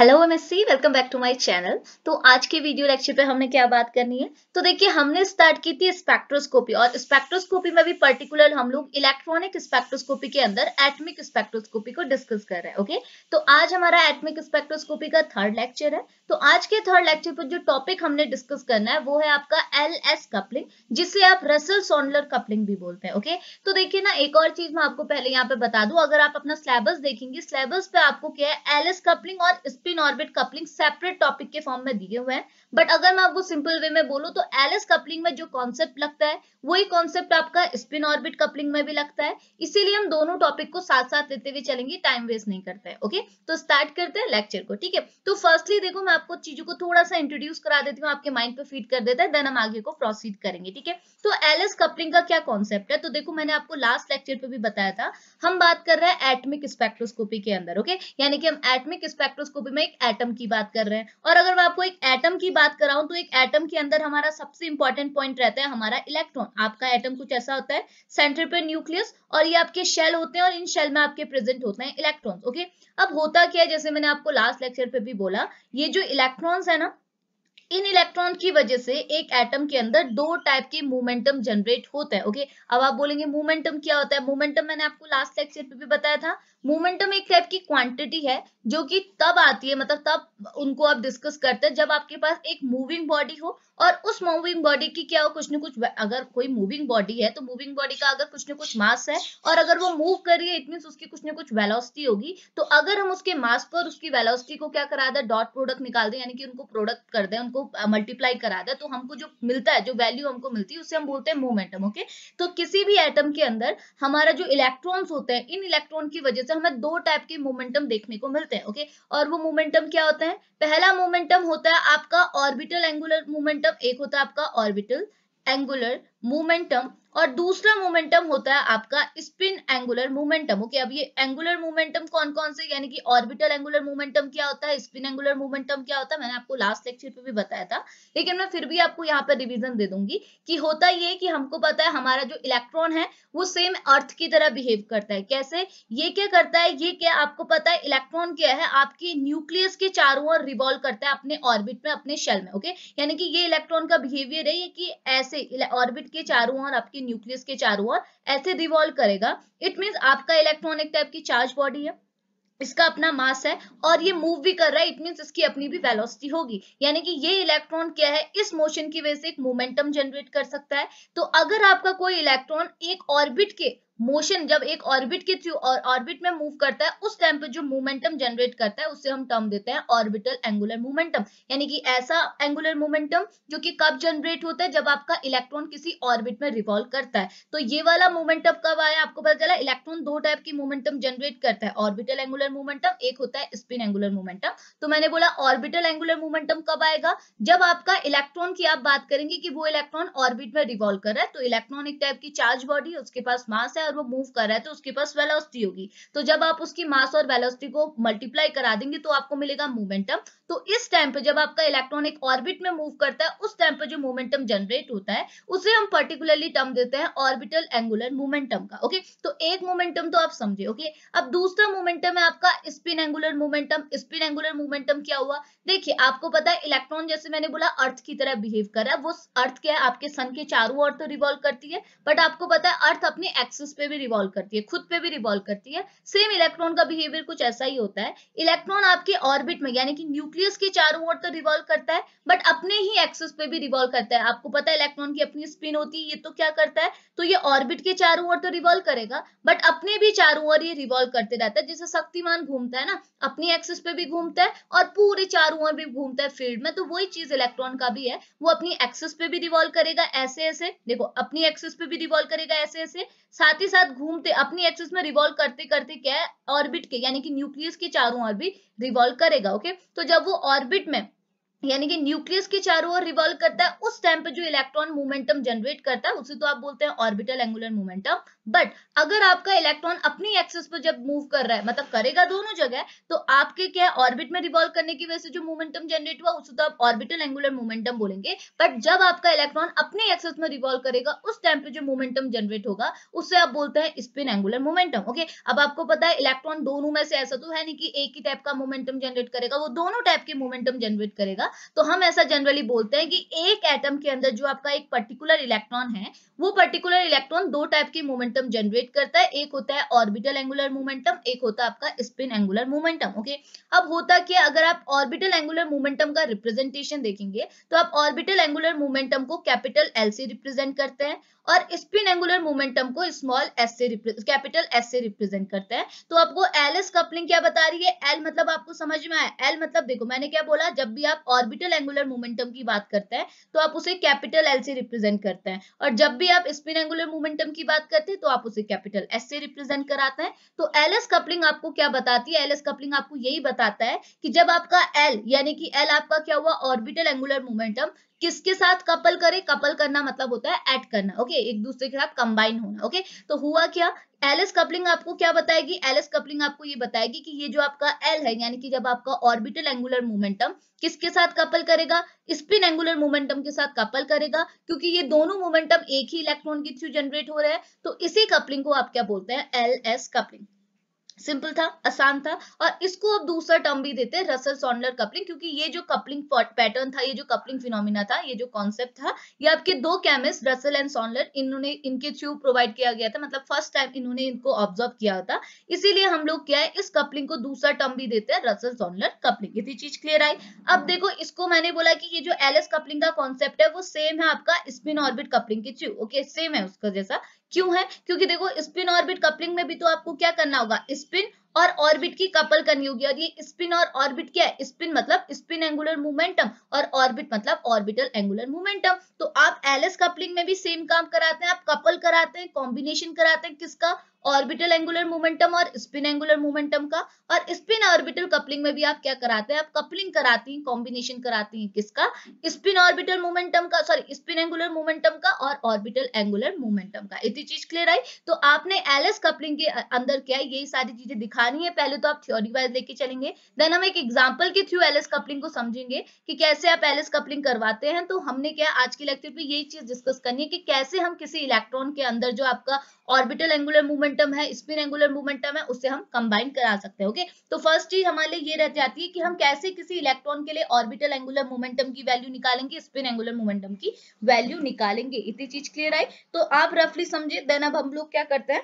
Hello MSc welcome back to my channel तो आज के वीडियो लेक्चर पे हमने क्या बात करनी है तो देखिए हमने स्टार्ट की थी स्पेक्ट्रोस्कोपी और स्पेक्ट्रोस्कोपी में भी पर्टिकुलर हम लोग इलेक्ट्रॉनिक स्पेक्ट्रोस्कोपी के अंदर एटमिक स्पेक्ट्रोस्कोपी को डिस्कस कर रहे हैं ओके तो आज हमारा एटमिक स्पेक्ट्रोस्कोपी का थर्ड लेक्चर है तो आज के थर्ड लेक्चर पर जो टॉपिक हमने डिस्कस करना है वो है आपका एल कपलिंग जिसे आप रसल सोनलर कपलिंग भी बोलते हैं ओके तो देखिये ना एक और चीज मैं आपको पहले यहाँ पे बता दू अगर आप अपना सिलेबस देखेंगे सिलेबस पे आपको क्या है एल कपलिंग और spin orbit coupling separate topic के फॉर्म में दिए हुए हैं बट अगर मैं आपको सिंपल वे में बोलूं तो एलएस कपलिंग में जो कॉन्सेप्ट लगता है वही कॉन्सेप्ट आपका स्पिन ऑर्बिट कपलिंग में भी लगता है इसीलिए हम दोनों टॉपिक को साथ साथ लेते हुए चलेंगे टाइम वेस्ट नहीं करते हैं ओके तो स्टार्ट करते हैं लेक्चर को ठीक है तो फर्स्टली देखो मैं आपको चीजों को थोड़ा सा इंट्रोड्यूस करा देती हूँ आपके माइंड पे फीड कर देता है देन हम आगे को प्रोसीड करेंगे ठीक है तो एलएस कपलिंग का क्या कॉन्सेप्ट है तो देखो मैंने आपको लास्ट लेक्चर पे भी बताया था हम बात कर रहे हैं एटमिक स्पेक्ट्रोस्कोपी के अंदर ओके यानी कि हम एटमिक स्पेक्ट्रोस्कोपी मैं एक एटम की बात कर रहे हैं और अगर मैं आपको एक एटम की बात कराऊं तो एक एटम के अंदर हमारा सबसे इंपॉर्टेंट पॉइंट रहता है हमारा इलेक्ट्रॉन आपका एटम कुछ ऐसा होता है सेंटर पे न्यूक्लियस और ये आपके शेल होते हैं और इन शेल में आपके प्रेजेंट होते हैं इलेक्ट्रॉन ओके अब होता क्या है जैसे मैंने आपको लास्ट लेक्चर पे भी बोला ये जो इलेक्ट्रॉन्स है ना इन इलेक्ट्रॉन की वजह से एक एटम के अंदर दो टाइप के मोमेंटम जनरेट होता है ओके अब आप बोलेंगे मोमेंटम क्या होता है मोमेंटम मैंने आपको लास्ट लेक्चर पे भी बताया था मोमेंटम एक टाइप की क्वांटिटी है जो कि तब आती है मतलब तब उनको आप डिस्कस करते हैं जब आपके पास एक मूविंग बॉडी हो और उस मूविंग बॉडी की क्या हो कुछ ना कुछ अगर कोई मूविंग बॉडी है तो मूविंग बॉडी का अगर कुछ ना कुछ मास है और अगर वो मूव कर रही है इट मीन उसकी कुछ ना कुछ वेलोसिटी होगी तो अगर हम उसके मास को और उसकी वेलोसिटी को क्या करा दें डॉट प्रोडक्ट निकाल दें यानी कि उनको प्रोडक्ट कर दें उनको मल्टीप्लाई करा दें तो हमको जो मिलता है जो वैल्यू हमको मिलती है उससे हम बोलते हैं मोमेंटम ओके तो किसी भी एटम के अंदर हमारा जो इलेक्ट्रॉन्स होते हैं इन इलेक्ट्रॉन की वजह तो हमें दो टाइप के मोमेंटम देखने को मिलते हैं ओके और वो मोमेंटम क्या होते हैं पहला मोमेंटम होता है आपका ऑर्बिटल एंगुलर मोमेंटम एक होता है आपका ऑर्बिटल एंगुलर मोमेंटम और दूसरा मोमेंटम होता है आपका स्पिन एंगुलर मोमेंटम ओके अब ये एंगुलर मोमेंटम कौन कौन से यानी कि ऑर्बिटल एंगुलर मोमेंटम क्या होता है स्पिन एंगुलर मोमेंटम क्या होता है मैंने आपको लास्ट लेक्चर पे भी बताया था लेकिन मैं फिर भी आपको यहाँ पर रिविजन दे दूंगी कि होता ये कि हमको पता है हमारा जो इलेक्ट्रॉन है वो सेम अर्थ की तरह बिहेव करता है कैसे ये क्या करता है ये क्या आपको पता है इलेक्ट्रॉन क्या है आपके न्यूक्लियस के चारों ओर रिवॉल्व करता है अपने ऑर्बिट में अपने शेल में ओके यानी कि ये इलेक्ट्रॉन का बिहेवियर है ये कि ऐसे ऑर्बिट के चारों ओर आपके न्यूक्लियस के चारों ओर ऐसे रिवॉल्व करेगा इट मीन आपका इलेक्ट्रॉन एक टाइप की चार्ज बॉडी है इसका अपना मास है और ये मूव भी कर रहा है इट मीन इसकी अपनी भी वेलोसिटी होगी यानी कि ये इलेक्ट्रॉन क्या है इस मोशन की वजह से एक मोमेंटम जनरेट कर सकता है तो अगर आपका कोई इलेक्ट्रॉन एक ऑर्बिट के मोशन जब एक ऑर्बिट के थ्रू और ऑर्बिट में मूव करता है उस टाइम पे जो मोमेंटम जनरेट करता है उसे हम टर्म देते हैं ऑर्बिटल एंगुलर मोमेंटम यानी कि ऐसा एंगुलर मोमेंटम जो कि कब जनरेट होता है जब आपका इलेक्ट्रॉन किसी ऑर्बिट में रिवॉल्व करता है तो ये वाला मोमेंटम कब आया आपको पता चला इलेक्ट्रॉन दो टाइप की मोमेंटम जनरेट करता है ऑर्बिटल एंगुलर मोमेंटम एक होता है स्पिन एंगुलर मोमेंटम तो मैंने बोला ऑर्बिटल एंगुलर मोमेंटम कब आएगा जब आपका इलेक्ट्रॉन की आप बात करेंगे कि वो इलेक्ट्रॉन ऑर्बिट में रिवॉल्व कर रहा है तो इलेक्ट्रॉन एक टाइप की चार्ज बॉडी उसके पास मास है और वो मूव कर रहा है तो उसके पास वेलोसिटी होगी तो जब आप उसकी मास और वेलोसिटी को मल्टीप्लाई करा देंगे तो आपको मिलेगा मोमेंटम तो इस टाइम पे जब आपका इलेक्ट्रॉनिक ऑर्बिट में मूव करता है उस टाइम पे जो मोमेंटम जनरेट होता है उसे हम पर्टिकुलरली टर्म देते हैं ऑर्बिटल एंगुलर मोमेंटम का ओके तो एक मोमेंटम तो आप समझे ओके अब दूसरा मोमेंटम है आपका spin angular momentum spin angular momentum क्या हुआ देखिए आपको पता है इलेक्ट्रॉन जैसे मैंने बोला अर्थ की तरह बिहेव कर रहा है वो अर्थ क्या है आपके सन के चारों ओर तो रिवॉल्व करती है बट आपको पता है अर्थ अपने एक्सिस पे भी रिवॉल्व करती है खुद पे भी रिवॉल्व करती है सेम इलेक्ट्रॉन का बिहेवियर कुछ ऐसा ही होता है इलेक्ट्रॉन आपके ऑर्बिट में यानी कि न्यूक्लियस के चारों ओर तो रिवॉल्व करता है बट अपने ही एक्सेस पे भी रिवॉल्व करता है आपको पता है इलेक्ट्रॉन की अपनी स्पिन होती है ये तो क्या करता है तो ये ऑर्बिट के चारों ओर तो रिवॉल्व करेगा बट अपने भी चारों ओर ये रिवॉल्व करते रहता है जैसे शक्तिमान घूमता है ना अपनी एक्सेस पे भी घूमता है और पूरे चारों ओर भी घूमता है फील्ड में तो वही चीज इलेक्ट्रॉन का भी है वो अपनी एक्सेस पे भी रिवॉल्व करेगा ऐसे ऐसे देखो अपनी एक्सेस पे भी रिवॉल्व करेगा ऐसे ऐसे साथ ही साथ घूमते अपनी एक्सिस में रिवॉल्व करते करते क्या है ऑर्बिट के यानी कि न्यूक्लियस के चारों ओर भी रिवॉल्व करेगा ओके तो जब वो ऑर्बिट में यानी कि न्यूक्लियस के चारों ओर रिवॉल्व करता है उस टाइम पे जो इलेक्ट्रॉन मोमेंटम जनरेट करता है उसे तो आप बोलते हैं ऑर्बिटल एंगुलर मोमेंटम बट अगर आपका इलेक्ट्रॉन अपनी एक्सेस पर जब मूव कर रहा है मतलब करेगा दोनों जगह तो आपके क्या है ऑर्बिट में रिवॉल्व करने की वजह से जो मोमेंटम जनरेट हुआ उसको तो आप ऑर्बिटल एंगुलर मोमेंटम बोलेंगे बट जब आपका इलेक्ट्रॉन अपने एक्सेस में रिवॉल्व करेगा उस टाइम पे जो मोमेंटम जनरेट होगा उससे आप बोलते हैं स्पिन एंगुलर मोमेंटम ओके अब आपको पता है इलेक्ट्रॉन दोनों में से ऐसा तो है नहीं कि एक ही टाइप का मोमेंटम जनरेट करेगा वो दोनों टाइप के मोमेंटम जनरेट करेगा तो हम ऐसा जनरली बोलते हैं कि एक एटम के अंदर जो आपका एक पर्टिकुलर इलेक्ट्रॉन है वो पर्टिकुलर इलेक्ट्रॉन दो टाइप के मोमेंटम मोमेंटम जनरेट करता है एक होता है ऑर्बिटल एंगुलर मोमेंटम एक होता है आपका स्पिन एंगुलर मोमेंटम ओके अब होता क्या अगर आप ऑर्बिटल एंगुलर मोमेंटम का रिप्रेजेंटेशन देखेंगे तो आप ऑर्बिटल एंगुलर मोमेंटम को कैपिटल एल से रिप्रेजेंट करते हैं और स्पिन एंगुलर मोमेंटम को स्मॉल एस से कैपिटल एस से रिप्रेजेंट करते हैं तो आपको एल एस कपलिंग क्या बता रही है एल मतलब आपको समझ में आया एल मतलब देखो मैंने क्या बोला जब भी आप ऑर्बिटल एंगुलर मोमेंटम की बात करते हैं तो आप उसे कैपिटल एल से रिप्रेजेंट करते हैं और जब भी आप स्पिन एंगुलर मोमेंटम की बात करते हैं तो तो आप उसे कैपिटल एस से रिप्रेजेंट कराते हैं तो एल एस कपलिंग आपको क्या बताती है एल एस कपलिंग आपको यही बताता है कि जब आपका एल यानी कि एल आपका क्या हुआ ऑर्बिटल एंगुलर मोमेंटम किसके साथ कपल करे कपल करना मतलब होता है एड करना ओके एक दूसरे के साथ कंबाइन होना ओके तो हुआ क्या एलएस कपलिंग आपको क्या बताएगी एलएस कपलिंग आपको ये बताएगी कि ये जो आपका एल है यानी कि जब आपका ऑर्बिटल एंगुलर मोमेंटम किसके साथ कपल करेगा स्पिन एंगुलर मोमेंटम के साथ कपल करेगा क्योंकि ये दोनों मोमेंटम एक ही इलेक्ट्रॉन के थ्रू जनरेट हो रहे हैं तो इसी कपलिंग को आप क्या बोलते हैं एल एस कपलिंग सिंपल था आसान था और इसको अब दूसरा टर्म भी देते हैं रसल सॉन्डलर कपलिंग क्योंकि ये जो कपलिंग पैटर्न था ये जो कपलिंग फिनोमिना था ये जो कॉन्सेप्ट था ये आपके दो केमिस्ट रसल एंड सॉन्डलर इन्होंने इनके थ्रू प्रोवाइड किया गया था मतलब फर्स्ट टाइम इन्होंने इनको ऑब्जर्व किया था इसीलिए हम लोग क्या है इस कपलिंग को दूसरा टर्म भी देते हैं रसल सॉन्डलर कपलिंग यदि चीज क्लियर आई अब देखो इसको मैंने बोला की ये जो एल कपलिंग का कॉन्सेप्ट है वो सेम है आपका स्पिन ऑर्बिट कपलिंग के थ्रू ओके सेम है उसका जैसा क्यों है क्योंकि देखो स्पिन ऑर्बिट कपलिंग में भी तो आपको क्या करना होगा स्पिन और ऑर्बिट की कपल करनी होगी और ये स्पिन और ऑर्बिट क्या है स्पिन मतलब स्पिन एंगुलर मोमेंटम और ऑर्बिट मतलब ऑर्बिटल एंगुलर मोमेंटम तो आप एलएस कपलिंग में भी सेम काम कराते हैं आप कपल कराते हैं कॉम्बिनेशन कराते हैं किसका ऑर्बिटल एंगुलर मोमेंटम और स्पिन एंगुलर मोमेंटम का और स्पिन ऑर्बिटल कपलिंग में भी आप क्या कराते हैं आप कपलिंग कराती हैं कॉम्बिनेशन कराती हैं किसका स्पिन ऑर्बिटल मोमेंटम का सॉरी स्पिन एंगुलर मोमेंटम का और ऑर्बिटल एंगुलर मोमेंटम का इतनी चीज क्लियर आई तो आपने एलएस कपलिंग के अंदर क्या यही सारी चीजें दिखानी है पहले तो आप थ्योरी वाइज लेके चलेंगे देन हम एक एग्जाम्पल के थ्रू एस कपलिंग को समझेंगे कि कैसे आप एलएस कपलिंग करवाते हैं तो हमने क्या आज के लेक्चर पर यही चीज डिस्कस करनी है कि कैसे हम किसी इलेक्ट्रॉन के अंदर जो आपका ऑर्बिटल एंगुलर मोमेंटम है स्पिन एंगुलर मोमेंटम है उससे हम कंबाइन करा सकते हैं ओके तो फर्स्ट चीज हमारे लिए ये रह जाती है कि हम कैसे किसी इलेक्ट्रॉन के लिए ऑर्बिटल एंगुलर मोमेंटम की वैल्यू निकालेंगे स्पिन एंगुलर मोमेंटम की वैल्यू निकालेंगे इतनी चीज क्लियर आई तो आप रफली समझे देन अब हम लोग क्या करते हैं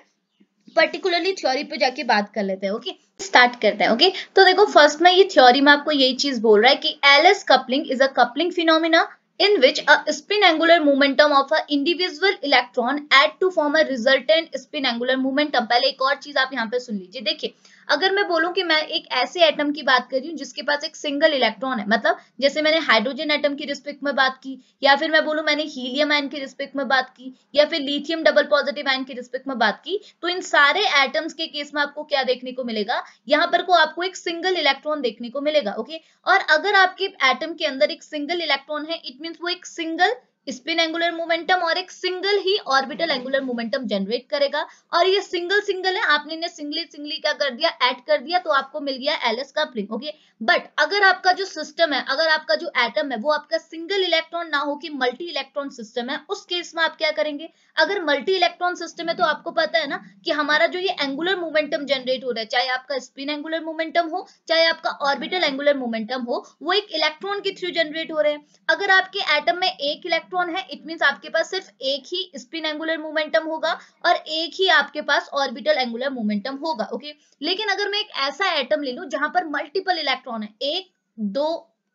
पर्टिकुलरली थ्योरी पे जाके बात कर लेते हैं ओके स्टार्ट करते हैं ओके तो देखो फर्स्ट में ये थ्योरी में आपको यही चीज बोल रहा है कि LS coupling is a coupling phenomena in which a spin angular momentum of a individual electron add to form a resultant spin angular momentum पहले एक और चीज आप यहाँ पे सुन लीजिए देखिए अगर मैं बोलूं कि मैं एक ऐसे एटम की बात कर रही हूं जिसके पास एक सिंगल इलेक्ट्रॉन है मतलब जैसे मैंने हाइड्रोजन एटम की रिस्पेक्ट में बात की या फिर मैं बोलूं मैंने हीलियम आयन की रिस्पेक्ट में बात की या फिर लिथियम डबल पॉजिटिव आयन की रिस्पेक्ट में बात की तो इन सारे एटम्स के केस में आपको क्या देखने को मिलेगा यहाँ पर को आपको एक सिंगल इलेक्ट्रॉन देखने को मिलेगा ओके और अगर आपके एटम के अंदर एक सिंगल इलेक्ट्रॉन है इट मीन वो एक सिंगल स्पिन एंगुलर मोमेंटम और एक सिंगल ही ऑर्बिटल एंगुलर मोमेंटम जनरेट करेगा और ये सिंगल सिंगल है आपने इन्हें सिंगली सिंगली क्या कर दिया ऐड कर दिया तो आपको मिल गया एलएस कपलिंग ओके बट अगर आपका जो सिस्टम है अगर आपका जो एटम है वो आपका सिंगल इलेक्ट्रॉन ना हो कि मल्टी इलेक्ट्रॉन सिस्टम है उस केस में आप क्या करेंगे अगर मल्टी इलेक्ट्रॉन सिस्टम है तो आपको पता है ना कि हमारा जो ये एंगुलर मोमेंटम जनरेट हो रहा है चाहे आपका स्पिन एंगुलर मोमेंटम हो चाहे आपका ऑर्बिटल एंगुलर मोमेंटम हो वो एक इलेक्ट्रॉन के थ्रू जनरेट हो रहे हैं अगर आपके एटम में एक इलेक्ट्रॉन इलेक्ट्रॉन है इट मीन आपके पास सिर्फ एक ही स्पिन एंगुलर मोमेंटम होगा और एक ही आपके पास ऑर्बिटल एंगुलर मोमेंटम होगा ओके लेकिन अगर मैं एक ऐसा एटम ले लू जहां पर मल्टीपल इलेक्ट्रॉन है एक दो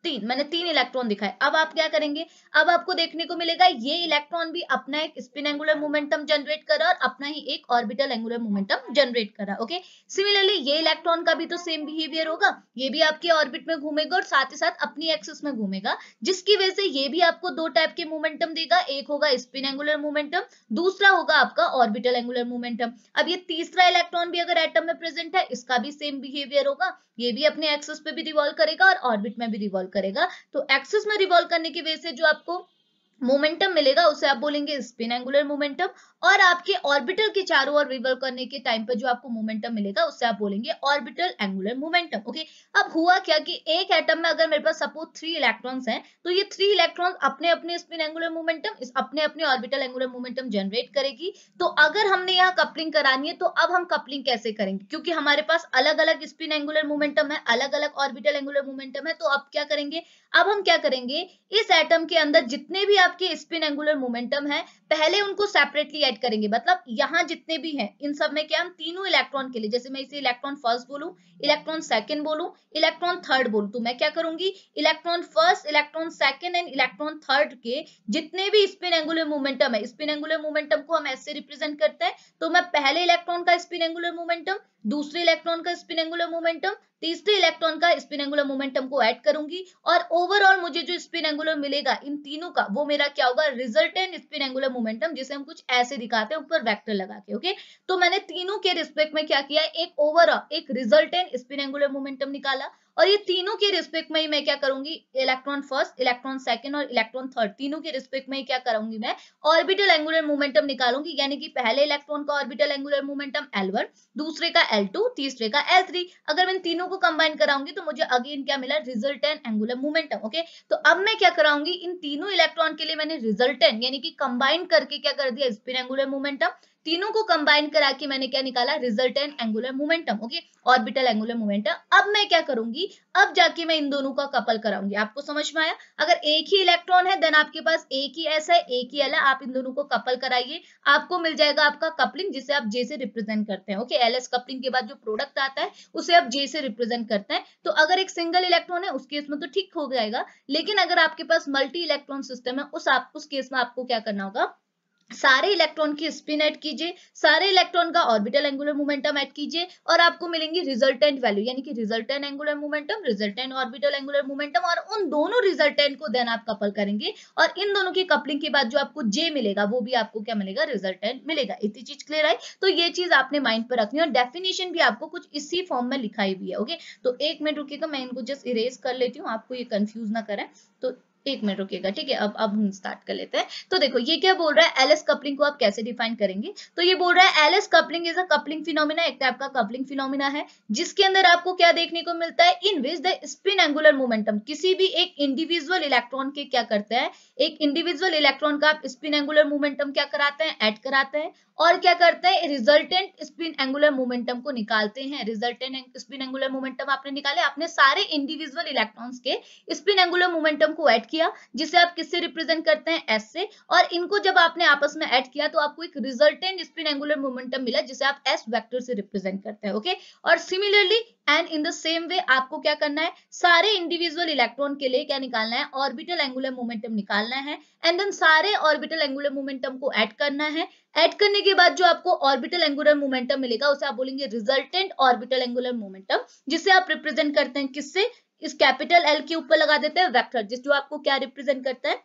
तीन मैंने तीन इलेक्ट्रॉन दिखाए अब आप क्या करेंगे अब आपको देखने को मिलेगा ये इलेक्ट्रॉन भी अपना एक स्पिन एंगुलर मोमेंटम जनरेट करा और अपना ही एक ऑर्बिटल एंगुलर मोमेंटम जनरेट करा ओके सिमिलरली ये इलेक्ट्रॉन का भी तो सेम बिहेवियर होगा ये भी आपके ऑर्बिट में घूमेगा और साथ ही साथ अपनी एक्सिस में घूमेगा जिसकी वजह से ये भी आपको दो टाइप के मोमेंटम देगा एक होगा स्पिन एंगुलर मोमेंटम दूसरा होगा आपका ऑर्बिटल एंगुलर मोमेंटम अब ये तीसरा इलेक्ट्रॉन भी अगर एटम में प्रेजेंट है इसका भी सेम बिहेवियर होगा ये भी अपने एक्सिस पे भी रिवॉल्व करेगा और ऑर्बिट में भी रिवॉल्व करेगा तो एक्सिस में रिवॉल्व करने की वजह से जो आपको मोमेंटम मिलेगा उसे आप बोलेंगे स्पिन एंगुलर मोमेंटम और आपके ऑर्बिटल के चारों ओर रिवर्व करने के टाइम पर जो आपको मोमेंटम मिलेगा उसे आप बोलेंगे ऑर्बिटल एंगुलर मोमेंटम ओके अब हुआ क्या कि एक एटम में अगर मेरे पास सपोज थ्री इलेक्ट्रॉन्स हैं तो ये थ्री इलेक्ट्रॉन्स अपने अपने स्पिन एंगुलर मोमेंटम अपने अपने ऑर्बिटल एंगुलर मोमेंटम जनरेट करेगी तो अगर हमने यहाँ कपलिंग करानी है तो अब हम कपलिंग कैसे करेंगे क्योंकि हमारे पास अलग अलग स्पिन एंगुलर मोमेंटम है अलग अलग ऑर्बिटल एंगुलर मोमेंटम है तो अब क्या करेंगे अब हम क्या करेंगे इस एटम के अंदर जितने भी आपके स्पिन एंगुलर मोमेंटम है पहले उनको सेपरेटली ऐड करेंगे मतलब यहाँ जितने भी हैं इन सब में क्या हम तीनों इलेक्ट्रॉन के लिए जैसे मैं इसे इलेक्ट्रॉन फर्स्ट बोलूँ इलेक्ट्रॉन सेकंड बोलूँ इलेक्ट्रॉन थर्ड बोलूँ तो मैं क्या करूंगी electron first electron second and electron third के जितने भी स्पिन एंगुलर मोमेंटम है स्पिन एंगुलर मोमेंटम को हम ऐसे रिप्रेजेंट करते हैं तो मैं पहले इलेक्ट्रॉन का स्पिन एंगुलर मोमेंटम दूसरे इलेक्ट्रॉन का स्पिन एंगुलर मोमेंटम तीसरे इलेक्ट्रॉन का स्पिन एंगुलर मोमेंटम को ऐड करूंगी और ओवरऑल मुझे जो स्पिन एंगुलर मिलेगा इन तीनों का वो मेरा क्या होगा रिजल्टेंट स्पिन एंगुलर मोमेंटम जिसे हम कुछ ऐसे दिखाते हैं ऊपर वेक्टर लगा के ओके तो मैंने तीनों के रिस्पेक्ट में क्या किया एक ओवरऑल एक रिजल्टेंट स्पिन एंगुलर मोमेंटम निकाला और ये तीनों के रिस्पेक्ट में ही मैं क्या करूंगी इलेक्ट्रॉन फर्स्ट इलेक्ट्रॉन सेकंड और इलेक्ट्रॉन थर्ड तीनों के रिस्पेक्ट में ही क्या करूंगी मैं ऑर्बिटल एंगुलर मोमेंटम निकालूंगी यानी कि पहले इलेक्ट्रॉन का ऑर्बिटल एंगुलर मोमेंटम एल दूसरे का एल तीसरे का एल अगर मैं इन तीनों को कंबाइन कराऊंगी तो मुझे अगेन क्या मिला रिजल्टेंट एंगुलर मोमेंटम ओके तो अब मैं क्या कराऊंगी इन तीनों इलेक्ट्रॉन के लिए मैंने रिजल्टेंट यानी कि कंबाइन करके क्या कर दिया स्पिन एंगुलर मोमेंटम तीनों को कंबाइन करा के मैंने क्या निकाला resultant angular momentum okay orbital angular momentum अब मैं क्या करूंगी अब जाके मैं इन दोनों का कपल कराऊंगी आपको समझ में आया अगर एक ही इलेक्ट्रॉन है देन आपके पास एक ही ऐसा है एक ही एल है आप इन दोनों को कपल कराइए आपको मिल जाएगा आपका कपलिंग जिसे आप जे से रिप्रेजेंट करते हैं ओके एल एस कपलिंग के बाद जो प्रोडक्ट आता है उसे आप जे से रिप्रेजेंट करते हैं तो अगर एक सिंगल इलेक्ट्रॉन है उस केस में तो ठीक हो जाएगा लेकिन अगर आपके पास मल्टी इलेक्ट्रॉन सिस्टम है उस आप उस केस में आपको क्या करना होगा सारे इलेक्ट्रॉन की स्पिन ऐड कीजिए सारे इलेक्ट्रॉन का ऑर्बिटल एंगुलर मोमेंटम ऐड कीजिए और आपको मिलेंगी रिजल्टेंट वैल्यू यानी कि resultant angular momentum resultant orbital angular momentum और उन दोनों रिजल्टेंट को देन आप कपल करेंगे और इन दोनों की कपलिंग के बाद जो आपको जे मिलेगा वो भी आपको क्या मिलेगा रिजल्टेंट मिलेगा इतनी चीज क्लियर आई तो ये चीज आपने माइंड पर रखनी है और डेफिनेशन भी आपको कुछ इसी फॉर्म में लिखाई हुई है ओके तो एक मिनट रुकेगा मैं इनको जस्ट इरेज कर लेती हूँ आपको ये कंफ्यूज ना करें तो एक मिनट रुकेगा ठीक है अब अब हम स्टार्ट कर लेते हैं तो देखो ये क्या बोल रहा है एलएस कपलिंग को आप कैसे डिफाइन करेंगे तो ये बोल रहा है LS coupling is a coupling phenomena एक टाइप का कपलिंग फिनोमिना है जिसके अंदर आपको क्या देखने को मिलता है in which the spin angular momentum किसी भी एक इंडिविजुअल इलेक्ट्रॉन के क्या करते हैं एक इंडिविजुअल इलेक्ट्रॉन का आप स्पिन एंगुलर मोमेंटम क्या कराते हैं एड कराते हैं और क्या करते हैं रिजल्टेंट स्पिन एंगुलर मोमेंटम को निकालते हैं रिजल्टेंट स्पिन एंगुलर मोमेंटम आपने निकाले आपने सारे इंडिविजुअल इलेक्ट्रॉन्स के स्पिन एंगुलर मोमेंटम को एड किया जिसे आप किससे रिप्रेजेंट करते हैं एस से और इनको जब आपने आपस में ऐड किया तो आपको एक रिजल्टेंट स्पिन एंगुलर मोमेंटम मिला जिसे आप एस वेक्टर से रिप्रेजेंट करते हैं ओके और similarly and in the same way आपको क्या करना है सारे इंडिविजुअल इलेक्ट्रॉन के लिए क्या निकालना है ऑर्बिटल एंगुलर मोमेंटम निकालना है एंड देन सारे ऑर्बिटल एंगुलर मोमेंटम को ऐड करना है ऐड करने के बाद जो आपको ऑर्बिटल एंगुलर मोमेंटम मिलेगा उसे आप बोलेंगे रिजल्टेंट ऑर्बिटल एंगुलर मोमेंटम जिसे आप रिप्रेजेंट करते हैं किससे इस कैपिटल एल के ऊपर लगा देते हैं वेक्टर जिस जो आपको क्या रिप्रेजेंट करता है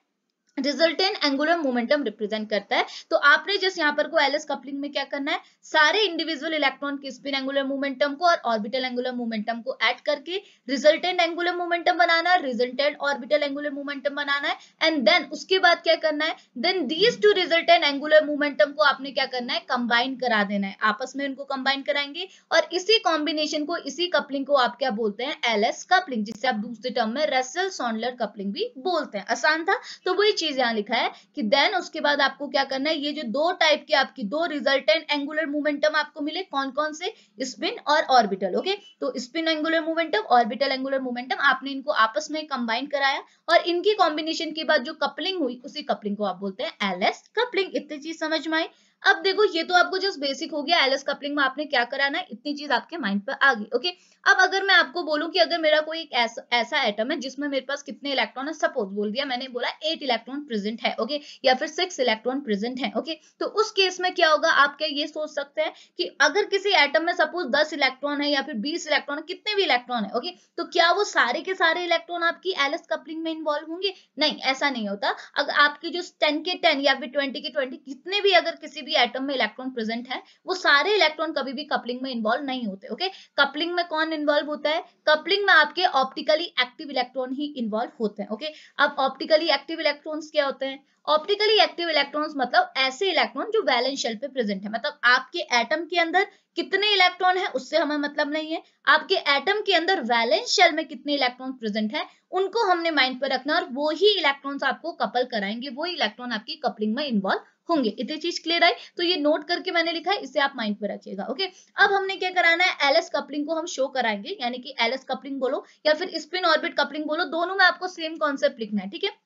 रिजल्टेंट एंगुलर मोमेंटम रिप्रेजेंट करता है तो आपने जस्ट यहाँ पर को एलएस कपलिंग में क्या करना है सारे इंडिविजुअल इलेक्ट्रॉन के स्पिन एंगुलर मोमेंटम को और ऑर्बिटल एंगुलर मोमेंटम को ऐड करके रिजल्टेंट एंगुलर मोमेंटम बनाना है रिजल्टेंट ऑर्बिटल एंगुलर मोमेंटम बनाना है एंड देन उसके बाद क्या करना है then these two resultant angular momentum को आपने क्या करना है कंबाइन करा देना है आपस में उनको कंबाइन कराएंगे और इसी कॉम्बिनेशन को इसी कपलिंग को आप क्या बोलते हैं एल कपलिंग जिससे आप दूसरे टर्म में रेसल सॉन्डलर कपलिंग भी बोलते हैं आसान था तो वही चीज यहाँ लिखा है कि देन उसके बाद आपको क्या करना है ये जो दो टाइप के आपकी दो रिजल्टेंट एंगुलर मोमेंटम आपको मिले कौन कौन से स्पिन और ऑर्बिटल ओके तो spin angular momentum orbital angular momentum आपने इनको आपस में कंबाइन कराया और इनकी कॉम्बिनेशन के बाद जो कपलिंग हुई उसी कपलिंग को आप बोलते हैं एल कपलिंग इतनी चीज समझ में आई अब देखो ये तो आपको जस्ट बेसिक हो गया एलएस कपलिंग में आपने क्या कराना है इतनी चीज आपके माइंड पर आ गई ओके अब अगर मैं आपको बोलूं कि अगर मेरा कोई ऐस, ऐसा एटम है जिसमें मेरे पास कितने इलेक्ट्रॉन है सपोज बोल दिया मैंने बोला एट इलेक्ट्रॉन प्रेजेंट है ओके या फिर सिक्स इलेक्ट्रॉन प्रेजेंट है ओके तो उस केस में क्या होगा आप क्या ये सोच सकते हैं कि अगर किसी एटम में सपोज दस इलेक्ट्रॉन है या फिर बीस इलेक्ट्रॉन कितने भी इलेक्ट्रॉन है ओके तो क्या वो सारे के सारे इलेक्ट्रॉन आपकी एलएस कपलिंग में इन्वॉल्व होंगे नहीं ऐसा नहीं होता अगर आपके जो टेन के टेन या फिर ट्वेंटी के ट्वेंटी कितने भी अगर किसी भी एटम में इलेक्ट्रॉन प्रेजेंट है वो सारे इलेक्ट्रॉन कभी भी कपलिंग में इन्वॉल्व नहीं होते ओके कपलिंग में कौन इन्वॉल्व होता है कपलिंग में आपके ऑप्टिकली एक्टिव इलेक्ट्रॉन ही इन्वॉल्व होते हैं ओके अब ऑप्टिकली एक्टिव इलेक्ट्रॉन्स क्या होते हैं ऑप्टिकली एक्टिव इलेक्ट्रॉन्स मतलब ऐसे इलेक्ट्रॉन जो वैलेंस शेल पे प्रेजेंट है मतलब आपके एटम के अंदर कितने इलेक्ट्रॉन है उससे हमें मतलब नहीं है आपके एटम के अंदर वैलेंस शेल में कितने इलेक्ट्रॉन प्रेजेंट है उनको हमने माइंड पर रखना और वो ही इलेक्ट्रॉन्स आपको कपल कराएंगे वो इलेक्ट्रॉन आपकी कपलिंग में इन्वॉल्व होंगे इतनी चीज क्लियर आई तो ये नोट करके मैंने लिखा है इसे आप माइंड में रखिएगा ओके अब हमने क्या कराना है एलएस कपलिंग को हम शो कराएंगे यानी कि एलएस कपलिंग बोलो या फिर स्पिन ऑर्बिट कपलिंग बोलो दोनों में आपको सेम कॉन्सेप्ट लिखना है ठीक है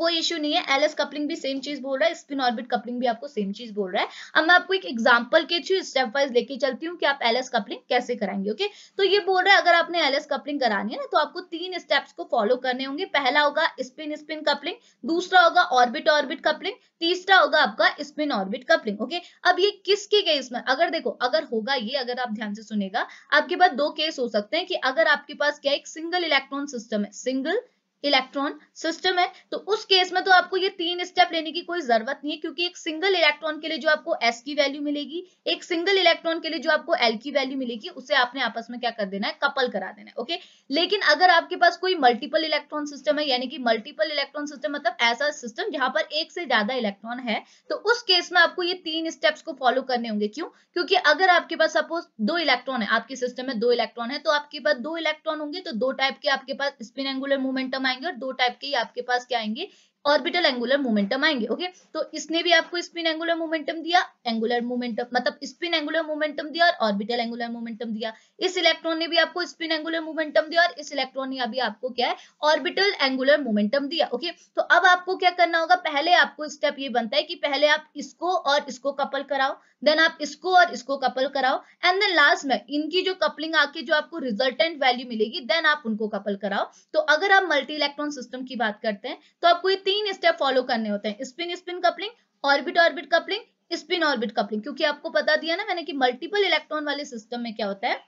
कोई इश्यू नहीं है एलएस कपलिंग भी सेम चीज बोल रहा है स्पिन ऑर्बिट कपलिंग भी आपको सेम चीज बोल रहा है अब मैं आपको एक एग्जांपल के थ्रू स्टेप वाइज लेके चलती हूँ कि आप एलएस कपलिंग कैसे कराएंगे ओके तो ये बोल रहा है अगर आपने एलएस कपलिंग करानी है ना तो आपको तीन स्टेप्स को फॉलो करने होंगे पहला होगा स्पिन स्पिन कपलिंग दूसरा होगा ऑर्बिट ऑर्बिट कपलिंग तीसरा होगा आपका स्पिन ऑर्बिट कपलिंग ओके अब ये किसके केस में अगर देखो अगर होगा ये अगर आप ध्यान से सुनेगा आपके पास दो केस हो सकते हैं कि अगर आपके पास क्या एक सिंगल इलेक्ट्रॉन सिस्टम है सिंगल इलेक्ट्रॉन सिस्टम है तो उस केस में तो आपको ये तीन स्टेप लेने की कोई जरूरत नहीं है क्योंकि एक सिंगल इलेक्ट्रॉन के लिए जो आपको एस की वैल्यू मिलेगी एक सिंगल इलेक्ट्रॉन के लिए जो आपको एल की वैल्यू मिलेगी उसे आपने आपस में क्या कर देना है कपल करा देना है ओके लेकिन अगर आपके पास कोई मल्टीपल इलेक्ट्रॉन सिस्टम है यानी कि मल्टीपल इलेक्ट्रॉन सिस्टम मतलब ऐसा सिस्टम जहां पर एक से ज्यादा इलेक्ट्रॉन है तो उस केस में आपको ये तीन स्टेप्स को फॉलो करने होंगे क्यों क्योंकि अगर आपके पास सपोज दो इलेक्ट्रॉन है आपके सिस्टम में दो इलेक्ट्रॉन है तो आपके पास दो इलेक्ट्रॉन होंगे तो दो टाइप के आपके पास स्पिन एंगुलर मोमेंटम आएंगे और दो टाइप के ही आपके पास क्या आएंगे ऑर्बिटल एंगुलर मोमेंटम आएंगे ओके तो इसने भी आपको स्पिन एंगुलर मोमेंटम दिया एंगुलर मोमेंटम मतलब स्पिन एंगुलर मोमेंटम दिया और ऑर्बिटल एंगुलर मोमेंटम दिया इस इलेक्ट्रॉन ने भी आपको स्पिन एंगुलर मोमेंटम दिया और इस इलेक्ट्रॉन ने अभी आपको क्या है ऑर्बिटल एंगुलर मोमेंटम दिया ओके तो अब आपको क्या करना होगा पहले आपको स्टेप ये बनता है कि पहले आप इसको और इसको कपल कराओ देन आप इसको और इसको कपल कराओ एंड देन लास्ट में इनकी जो कपलिंग आके जो आपको रिजल्टेंट वैल्यू मिलेगी देन आप उनको कपल कराओ तो अगर आप मल्टी इलेक्ट्रॉन सिस्टम की बात करते हैं तो आपको ये तीन स्टेप फॉलो करने होते हैं spin spin coupling orbit orbit coupling spin orbit coupling क्योंकि आपको पता दिया ना मैंने कि मल्टीपल इलेक्ट्रॉन वाले सिस्टम में क्या होता है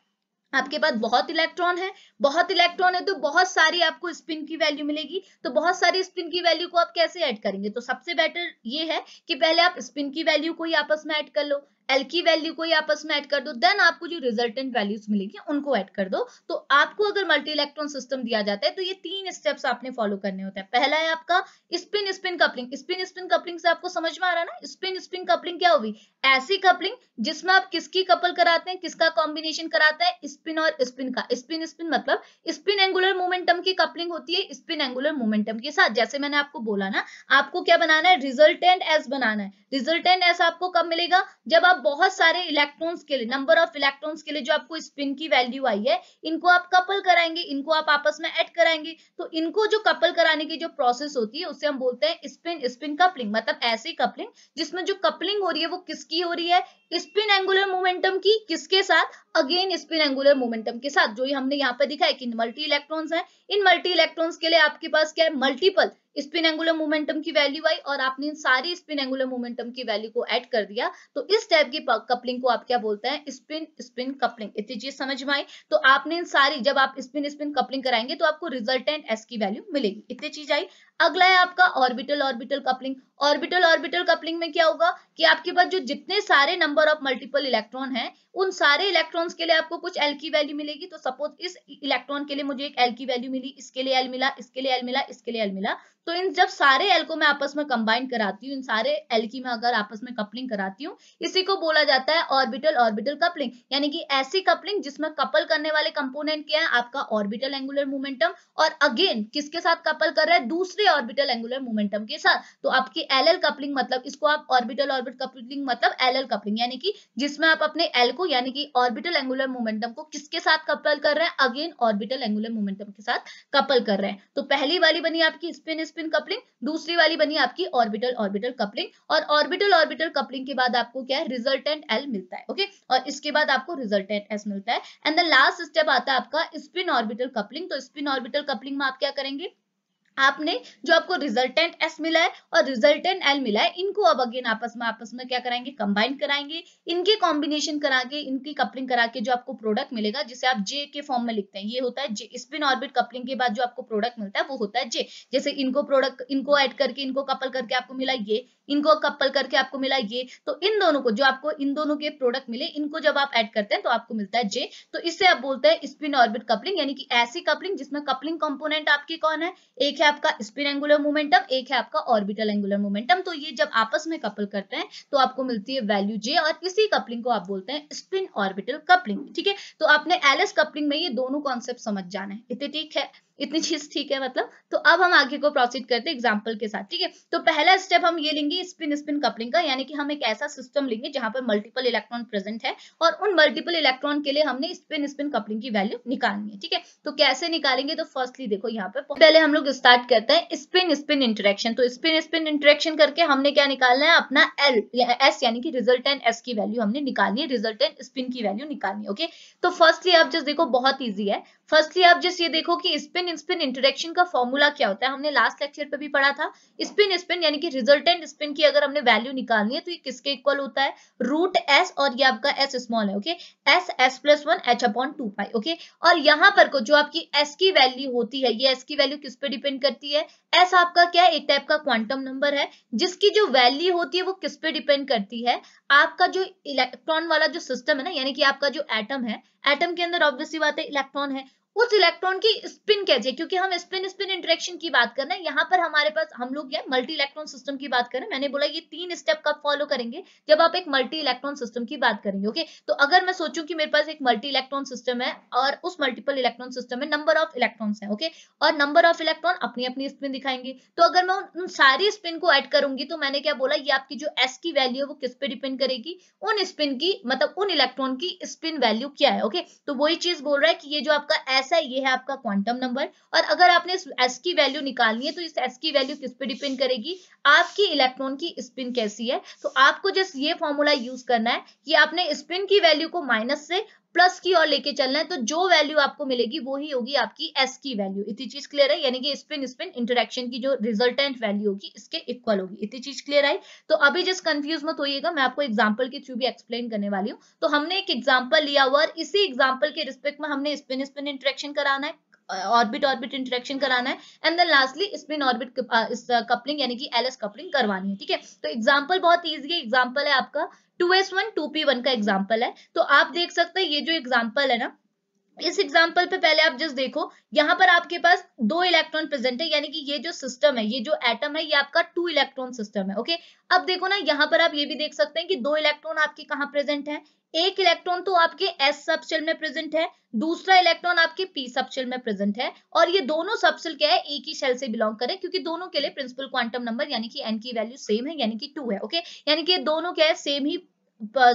आपके पास बहुत इलेक्ट्रॉन है बहुत इलेक्ट्रॉन है तो बहुत सारी आपको स्पिन की वैल्यू मिलेगी तो बहुत सारी स्पिन की वैल्यू को आप कैसे ऐड करेंगे तो सबसे बेटर ये है कि पहले आप स्पिन की वैल्यू को ही आपस में ऐड कर लो एल की वैल्यू को ही आपस में ऐड कर दो देन आपको जो रिजल्टेंट वैल्यूज मिलेगी उनको ऐड कर दो तो आपको अगर मल्टी इलेक्ट्रॉन सिस्टम दिया जाता है तो ये तीन स्टेप्स आपने फॉलो करने होते हैं पहला है आपका spin spin coupling spin spin coupling से आपको समझ में आ रहा ना स्पिन स्पिन कपलिंग क्या होगी ऐसी कपलिंग जिसमें आप किसकी कपल कराते हैं किसका कॉम्बिनेशन कराते हैं स्पिन और स्पिन का स्पिन स्पिन मतलब स्पिन एंगुलर मोमेंटम की कपलिंग होती है स्पिन एंगुलर मोमेंटम के साथ जैसे मैंने आपको बोला ना आपको क्या बनाना है रिजल्टेंट एस बनाना है रिजल्टेंट एस आपको कब मिलेगा जब आप आप बहुत सारे इलेक्ट्रॉन्स के लिए नंबर ऑफ इलेक्ट्रॉन्स के लिए जो आपको स्पिन की वैल्यू आई है इनको आप कपल कराएंगे इनको आप आपस में ऐड कराएंगे तो इनको जो कपल कराने की जो प्रोसेस होती है उसे हम बोलते हैं स्पिन स्पिन कपलिंग मतलब ऐसी कपलिंग जिसमें जो कपलिंग हो रही है वो किसकी हो रही है स्पिन एंगुलर मोमेंटम की किसके साथ अगेन स्पिन एंगुलर मोमेंटम के साथ जो हमने यहाँ पर दिखा है कि मल्टी इलेक्ट्रॉन्स है इन मल्टी इलेक्ट्रॉन्स के लिए आपके पास क्या है मल्टीपल स्पिन एंगुलर मोमेंटम की वैल्यू आई और आपने इन सारी स्पिन एंगुलर मोमेंटम की वैल्यू को ऐड कर दिया तो इस टाइप की कपलिंग को आप क्या बोलते हैं स्पिन स्पिन कपलिंग इतनी चीज समझ में आई तो आपने इन सारी जब आप स्पिन स्पिन कपलिंग कराएंगे तो आपको रिजल्टेंट एस की वैल्यू मिलेगी इतनी चीज आई अगला है आपका orbital orbital coupling orbital orbital coupling में क्या होगा कि आपके पास जो जितने सारे नंबर ऑफ मल्टीपल इलेक्ट्रॉन हैं उन सारे इलेक्ट्रॉन्स के लिए आपको कुछ एल की वैल्यू मिलेगी तो सपोज इस इलेक्ट्रॉन के लिए मुझे एक एल की वैल्यू मिली इसके लिए एल मिला इसके लिए एल मिला इसके लिए एल मिला तो इन जब सारे एल को मैं आपस में कंबाइन कराती हूँ इन सारे एल की मैं अगर आपस में कपलिंग कराती हूँ इसी को बोला जाता है ऑर्बिटल ऑर्बिटल कपलिंग यानी कि ऐसी कपलिंग जिसमें कपल करने वाले कंपोनेंट क्या है आपका ऑर्बिटल एंगुलर मोमेंटम और अगेन किसके साथ कपल कर रहा है दूसरे ऑर्बिटल एंगुलर मोमेंटम के साथ तो आपकी एल एल कपलिंग मतलब इसको आप ऑर्बिटल ऑर्बिट कपलिंग मतलब एल एल कपलिंग यानी कि जिसमें आप अपने एल को यानी कि ऑर्बिटल एंगुलर मोमेंटम को किसके साथ कपल कर रहे हैं अगेन ऑर्बिटल एंगुलर मोमेंटम के साथ कपल कर रहे हैं तो पहली वाली बनी आपकी स्पिन स्पिन कपलिंग दूसरी वाली बनी आपकी ऑर्बिटल ऑर्बिटल कपलिंग और ऑर्बिटल ऑर्बिटल कपलिंग के बाद आपको क्या है रिजल्टेंट एल मिलता है ओके और इसके बाद आपको रिजल्टेंट एस मिलता है एंड द लास्ट स्टेप आता है आपका स्पिन ऑर्बिटल कपलिंग तो स्पिन ऑर्बिटल कपलिंग में आप क्या करेंगे आपने जो आपको रिजल्टेंट एस मिला है और रिजल्टेंट एल मिला है इनको अब अगेन आपस में आपस में क्या कराएंगे कंबाइन कराएंगे इनके कॉम्बिनेशन करा के इनकी कपलिंग करा के जो आपको प्रोडक्ट मिलेगा जिसे आप जे के फॉर्म में लिखते हैं ये होता है जे स्पिन ऑर्बिट कपलिंग के बाद जो आपको प्रोडक्ट मिलता है वो होता है जे जैसे इनको प्रोडक्ट इनको एड करके इनको कपल करके आपको मिला ये इनको कपल करके आपको मिला ये तो इन दोनों को जो आपको इन दोनों के प्रोडक्ट मिले इनको जब आप ऐड करते हैं तो आपको मिलता है जे तो इससे आप बोलते हैं स्पिन ऑर्बिट कपलिंग यानी कि ऐसी कपलिंग जिसमें कपलिंग कंपोनेंट आपकी कौन है एक है आपका स्पिन एंगुलर मोमेंटम एक है आपका ऑर्बिटल एंगुलर मोमेंटम तो ये जब आपस में कपल करते हैं तो आपको मिलती है वैल्यू जे और इसी कपलिंग को आप बोलते हैं स्पिन ऑर्बिटल कपलिंग ठीक है तो आपने एलएस कपलिंग में ये दोनों कॉन्सेप्ट समझ जाना है इतने ठीक है इतनी चीज ठीक है मतलब तो अब हम आगे को प्रोसीड करते हैं एग्जाम्पल के साथ ठीक है तो पहला स्टेप हम ये लेंगे स्पिन स्पिन कपलिंग का यानी कि हम एक ऐसा सिस्टम लेंगे जहां पर मल्टीपल इलेक्ट्रॉन प्रेजेंट है और उन मल्टीपल इलेक्ट्रॉन के लिए हमने स्पिन स्पिन कपलिंग की वैल्यू निकालनी है ठीक है तो कैसे निकालेंगे तो फर्स्टली देखो यहाँ पर पहले हम लोग स्टार्ट करते हैं स्पिन स्पिन इंटरेक्शन तो स्पिन स्पिन इंटरेक्शन करके हमने क्या निकालना है अपना एल एस यानी कि रिजल्टेंट एस की वैल्यू हमने निकालनी है रिजल्टेंट स्पिन की वैल्यू निकालनी है ओके तो फर्स्टली आप जस्ट देखो बहुत ईजी है फर्स्टली आप जस्ट ये देखो कि स्पिन स्पिन स्पिन इंटरेक्शन का फॉर्मूला क्या होता है हमने लास्ट लेक्चर पे भी पढ़ा था स्पिन स्पिन यानी कि रिजल्टेंट स्पिन की अगर हमने वैल्यू निकालनी है तो ये किसके इक्वल होता है रूट एस और ये आपका एस स्मॉल है okay S S plus one H upon two pi okay और यहाँ पर को जो आपकी एस की वैल्यू होती है ये एस की वैल्यू किस पे डिपेंड करती है एस आपका क्या है एक टाइप का क्वांटम नंबर है जिसकी जो वैल्यू होती है वो किस पे डिपेंड करती है आपका जो इलेक्ट्रॉन वाला जो सिस्टम है ना यानी कि आपका जो एटम है एटम के अंदर ऑब्वियसली बात है इलेक्ट्रॉन है उस इलेक्ट्रॉन की स्पिन कहते क्योंकि हम स्पिन स्पिन इंटरेक्शन की बात कर रहे हैं यहाँ पर हमारे पास हम लोग ये मल्टी इलेक्ट्रॉन सिस्टम की बात करें मैंने बोला ये तीन स्टेप कब फॉलो करेंगे जब आप एक मल्टी इलेक्ट्रॉन सिस्टम की बात करेंगे ओके तो अगर मैं सोचूं कि मेरे पास एक मल्टी इलेक्ट्रॉन सिस्टम है और उस मल्टीपल इलेक्ट्रॉन सिस्टम में नंबर ऑफ इलेक्ट्रॉन है ओके और नंबर ऑफ इलेक्ट्रॉन अपनी अपनी स्पिन दिखाएंगे तो अगर मैं उन सारी स्पिन को एड करूंगी तो मैंने क्या बोला ये आपकी जो एस की वैल्यू है वो किस पे डिपेंड करेगी उन स्पिन की मतलब उन इलेक्ट्रॉन की स्पिन वैल्यू क्या है ओके तो वही चीज बोल रहा है कि ये जो आपका एस ऐसा ये है आपका क्वांटम नंबर और अगर आपने एस की वैल्यू निकालनी है तो इस एस की वैल्यू किस पे डिपेंड करेगी आपकी इलेक्ट्रॉन की स्पिन कैसी है तो आपको जस्ट ये फॉर्मूला यूज करना है कि आपने स्पिन की वैल्यू को माइनस से प्लस की ओर लेके चलना है तो जो वैल्यू आपको मिलेगी वो ही होगी आपकी एस की वैल्यू इतनी चीज क्लियर है यानी कि स्पिन स्पिन इंटरेक्शन की जो रिजल्टेंट वैल्यू होगी इसके इक्वल होगी इतनी चीज क्लियर आई तो अभी जस्ट कंफ्यूज मत होइएगा मैं आपको एग्जाम्पल के थ्रू भी एक्सप्लेन करने वाली हूँ तो हमने एक एग्जाम्पल लिया हुआ और इसी एग्जाम्पल के रिस्पेक्ट में हमने स्पिन स्पिन इंटरेक्शन कराना है ऑर्बिट ऑर्बिट इंटरेक्शन कराना है and then lastly spin orbit coupling यानी कि एलएस कपलिंग करवानी है ठीक है तो एग्जाम्पल बहुत ईजी है एग्जाम्पल है आपका two S one two P one का एग्जाम्पल है तो आप देख सकते हैं ये जो एग्जाम्पल है ना इस एग्जाम्पल पे पहले आप जस्ट देखो यहाँ पर आपके पास दो इलेक्ट्रॉन प्रेजेंट है यानी कि ये जो सिस्टम है ये जो एटम है ये आपका टू इलेक्ट्रॉन सिस्टम है ओके अब देखो ना यहाँ पर आप ये भी देख सकते हैं कि दो इलेक्ट्रॉन आपके कहाँ प्रेजेंट है एक इलेक्ट्रॉन तो आपके एस सबसेल में प्रेजेंट है दूसरा इलेक्ट्रॉन आपके पी सबसेल में प्रेजेंट है और ये दोनों सबसेल क्या है एक ही शेल से बिलोंग करें क्योंकि दोनों के लिए प्रिंसिपल क्वांटम नंबर यानी कि एन की वैल्यू सेम है यानी कि टू है ओके यानी कि ये दोनों क्या है सेम ही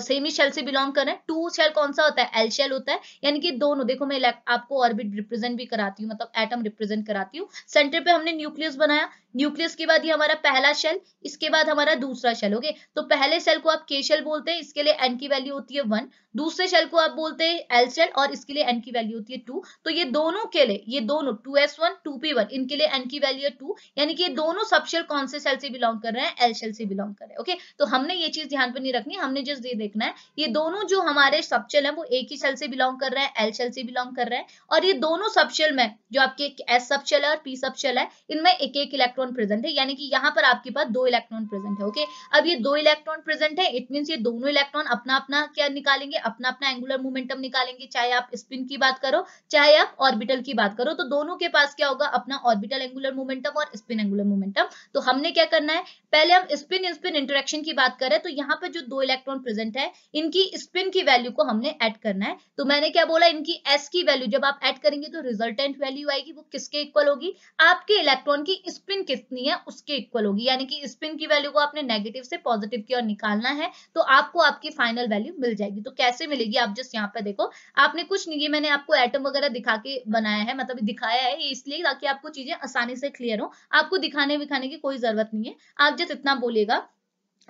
सेमी शेल से बिलोंग कर रहे हैं टू शेल कौन सा होता है एल शेल होता है यानी कि दोनों देखो मैं आपको ऑर्बिट रिप्रेजेंट भी कराती हूँ मतलब एटम रिप्रेजेंट कराती हूँ सेंटर पे हमने न्यूक्लियस बनाया न्यूक्लियस के बाद ये हमारा पहला शेल इसके बाद हमारा दूसरा शेल ओके तो पहले शेल को आप के शेल बोलते हैं इसके लिए एन की वैल्यू होती है वन दूसरे शेल को आप बोलते हैं एल शेल और इसके लिए एन की वैल्यू होती है टू तो ये दोनों के लिए ये दोनों two S one two P one इनके लिए एन की वैल्यू है टू यानी कि ये दोनों सब शेल कौन से शेल से बिलोंग कर रहे हैं एल शेल से बिलोंग कर रहे हैं ओके तो हमने ये चीज ध्यान पर नहीं रखनी हमने जिस सेल्स ये देखना है ये दोनों जो हमारे सबसेल है वो एक ही सेल से बिलोंग कर रहे हैं एल सेल से बिलोंग कर रहे हैं और ये दोनों सबसेल में जो आपके एस सबसेल है और पी सबसेल है इनमें एक एक इलेक्ट्रॉन प्रेजेंट है यानी कि यहाँ पर आपके पास दो इलेक्ट्रॉन प्रेजेंट है ओके अब ये दो इलेक्ट्रॉन प्रेजेंट है इट मीनस ये दोनों इलेक्ट्रॉन अपना अपना क्या निकालेंगे अपना अपना एंगुलर मोमेंटम निकालेंगे चाहे आप स्पिन की बात करो चाहे आप ऑर्बिटल की बात करो तो दोनों के पास क्या होगा अपना ऑर्बिटल एंगुलर मोमेंटम और स्पिन एंगुलर मोमेंटम तो हमने क्या करना है पहले हम स्पिन स्पिन इंटरेक्शन की बात करें तो यहाँ पर जो दो इलेक्ट्रॉन प्रेजेंट है इनकी स्पिन की वैल्यू को हमने ऐड करना है तो मैंने क्या बोला इनकी एस की वैल्यू जब आप ऐड करेंगे तो रिजल्टेंट वैल्यू आएगी वो किसके इक्वल होगी आपके इलेक्ट्रॉन की स्पिन कितनी है उसके इक्वल होगी यानी कि स्पिन की वैल्यू को आपने नेगेटिव से पॉजिटिव की ओर निकालना है तो आपको आपकी फाइनल वैल्यू मिल जाएगी तो कैसे मिलेगी आप जस्ट यहाँ पे देखो आपने कुछ नहीं मैंने आपको एटम वगैरह दिखा के बनाया है मतलब दिखाया है इसलिए ताकि आपको चीजें आसानी से क्लियर हो आपको दिखाने विखाने की कोई जरूरत नहीं है आप जस्ट इतना बोलेगा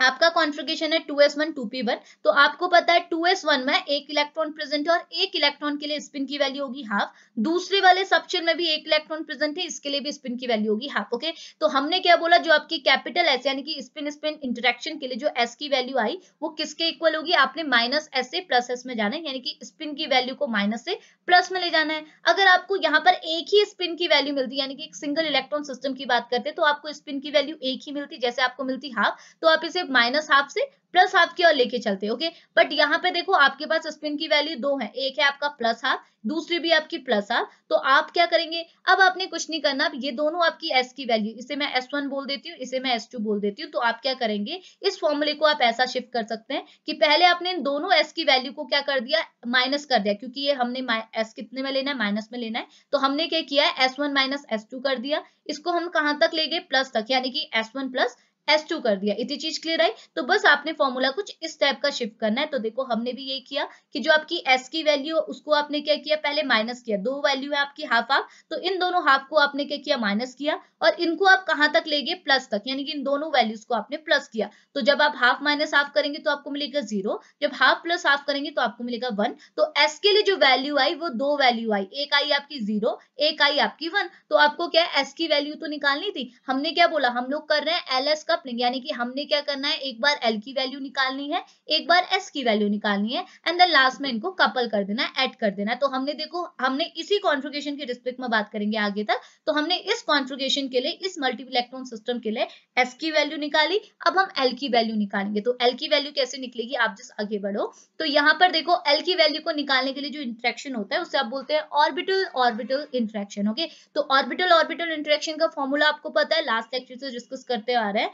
आपका कॉन्फ़िगरेशन है 2s1 2p1 तो आपको पता है 2s1 में एक इलेक्ट्रॉन प्रेजेंट है और एक इलेक्ट्रॉन के लिए स्पिन की वैल्यू होगी हाफ दूसरे वाले सबशेल में भी एक इलेक्ट्रॉन प्रेजेंट है इसके लिए भी स्पिन की वैल्यू होगी हाफ ओके तो हमने क्या बोला जो आपकी कैपिटल एस यानी कि स्पिन स्पिन इंटरेक्शन के लिए जो एस की वैल्यू आई वो किसके इक्वल होगी आपने माइनस एस से प्लस एस में जाना है यानी कि स्पिन की वैल्यू को माइनस से प्लस में ले जाना है अगर आपको यहाँ पर एक ही स्पिन की वैल्यू मिलती यानी कि एक सिंगल इलेक्ट्रॉन सिस्टम की बात करते तो आपको स्पिन की वैल्यू एक ही मिलती जैसे आपको मिलती हाफ तो आप इसे माइनस हाफ से प्लस हाफ की ओर लेके चलते ओके बट यहाँ पे देखो आपके पास स्पिन की वैल्यू दो है एक है आपका प्लस हाफ दूसरी भी आपकी प्लस हाफ तो आप क्या करेंगे अब आपने कुछ नहीं करना ये दोनों आपकी एस की वैल्यू इसे मैं एस वन बोल देती हूँ इसे मैं एस टू बोल देती हूँ तो आप क्या करेंगे इस फॉर्मूले को आप ऐसा शिफ्ट कर सकते हैं कि पहले आपने इन दोनों एस की वैल्यू को क्या कर दिया माइनस कर दिया क्योंकि ये हमने एस कितने में लेना है माइनस में लेना है तो हमने क्या किया s one minus s two कर दिया इसको हम कहां तक ले गए प्लस तक यानी कि s one plus s two कर दिया इतनी चीज क्लियर आई तो बस आपने फॉर्मूला कुछ इस टाइप का शिफ्ट करना है तो देखो हमने भी ये किया कि जो आपकी एस की वैल्यू उसको आपने क्या किया पहले माइनस किया दो वैल्यू है आपकी हाफ हाफ तो इन दोनों हाफ को आपने क्या किया माइनस किया और इनको आप कहां तक ले गए प्लस तक यानी कि इन दोनों वैल्यूज को आपने प्लस किया तो जब आप हाफ माइनस हाफ करेंगे तो आपको मिलेगा जीरो जब हाफ प्लस हाफ करेंगे तो आपको मिलेगा वन तो एस के लिए जो वैल्यू आई वो दो वैल्यू आई एक आई आपकी जीरो एक आई आपकी वन तो आपको क्या एस की वैल्यू तो निकालनी थी हमने क्या बोला हम लोग कर रहे हैं एल का कपलिंग यानी कि हमने क्या करना है एक बार एल की वैल्यू निकालनी है एक बार एस की वैल्यू निकालनी है एंड देन लास्ट में इनको कपल कर देना है एड कर देना है तो हमने देखो हमने इसी कॉन्फ्रिगेशन के रिस्पेक्ट में बात करेंगे आगे तक तो हमने इस कॉन्फ्रिगेशन के लिए इस मल्टीपल इलेक्ट्रॉन सिस्टम के लिए एस की वैल्यू निकाली अब हम एल की वैल्यू निकालेंगे तो एल की वैल्यू कैसे निकलेगी आप जिस आगे बढ़ो तो यहाँ पर देखो एल की वैल्यू को निकालने के लिए जो इंट्रेक्शन होता है उसे आप बोलते हैं ऑर्बिटल ऑर्बिटल इंट्रेक्शन ओके तो ऑर्बिटल ऑर्बिटल इंट्रेक्शन का फॉर्मूला आपको पता है लास्ट लेक्चर से डिस्कस करते आ रहे हैं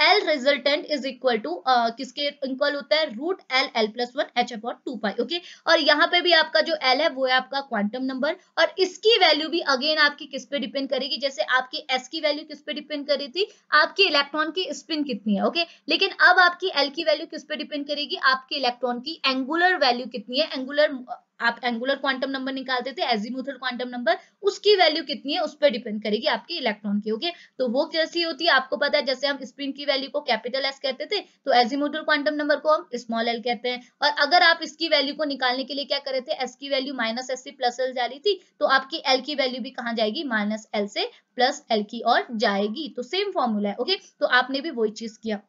l resultant is equal to किसके इक्वल होता है root l l plus one H upon two pi okay और यहाँ पे भी आपका जो एल है वो है आपका क्वांटम नंबर और इसकी वैल्यू भी अगेन आपकी किस पे डिपेंड करेगी जैसे आपकी एस की वैल्यू किस पे डिपेंड करी थी आपकी इलेक्ट्रॉन की स्पिन कितनी है ओके okay? लेकिन अब आपकी एल की वैल्यू किस पे डिपेंड करेगी आपके इलेक्ट्रॉन की एंगुलर वैल्यू कितनी है एंगुलर आप एंगुलर क्वांटम नंबर निकालते थे एजीमूथल क्वांटम नंबर उसकी वैल्यू कितनी है उस पर डिपेंड करेगी आपकी इलेक्ट्रॉन की ओके okay? तो वो कैसी होती है आपको पता है जैसे हम स्पिन की की वैल्यू को कैपिटल एस कहते थे तो एजीमोटल क्वांटम नंबर को हम स्मॉल एल कहते हैं और अगर आप इसकी वैल्यू को निकालने के लिए क्या करे थे एस की वैल्यू माइनस एस से प्लस एल जा रही थी तो आपकी एल की वैल्यू भी कहाँ जाएगी माइनस एल से प्लस एल की और जाएगी तो सेम फॉर्मूला है ओके तो आपने भी वही चीज किया